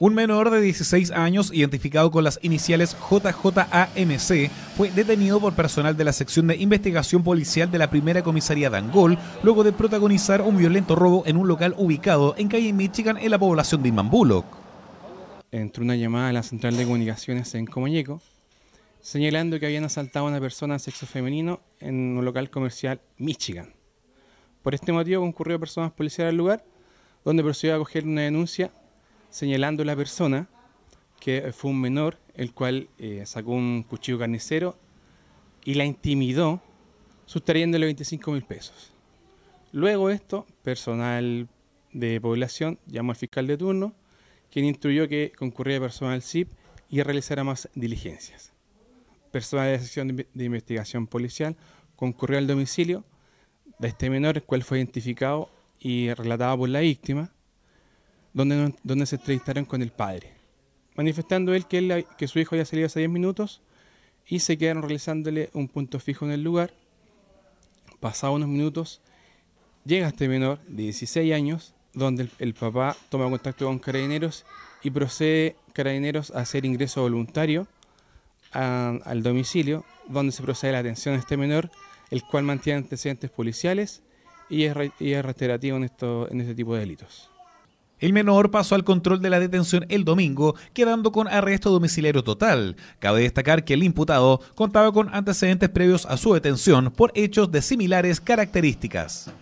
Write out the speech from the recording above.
Un menor de 16 años, identificado con las iniciales JJAMC, fue detenido por personal de la sección de investigación policial de la primera comisaría de Angol, luego de protagonizar un violento robo en un local ubicado en calle Michigan en la población de Imambuloc. Entró una llamada a la central de comunicaciones en Comoñeco, señalando que habían asaltado a una persona de sexo femenino en un local comercial Michigan. Por este motivo concurrió personas policiales al lugar, donde procedió a coger una denuncia señalando a la persona que fue un menor el cual eh, sacó un cuchillo carnicero y la intimidó sustrayéndole 25 mil pesos. Luego esto, personal de población llamó al fiscal de turno, quien instruyó que concurriera personal CIP y realizara más diligencias. Personal de la sección de investigación policial concurrió al domicilio de este menor, el cual fue identificado y relatado por la víctima, donde, se entrevistaron con el padre, manifestando él que, su hijo ya salido hace 10 minutos y se quedaron realizándole un punto fijo en el lugar. Pasados unos minutos, llega este menor de 16 años, donde el, papá toma contacto con carabineros y procede carabineros a hacer ingreso voluntario al domicilio, donde se procede la atención a este menor, el cual mantiene antecedentes policiales y es, reiterativo en este tipo de delitos. El menor pasó al control de la detención el domingo, quedando con arresto domiciliario total. Cabe destacar que el imputado contaba con antecedentes previos a su detención por hechos de similares características.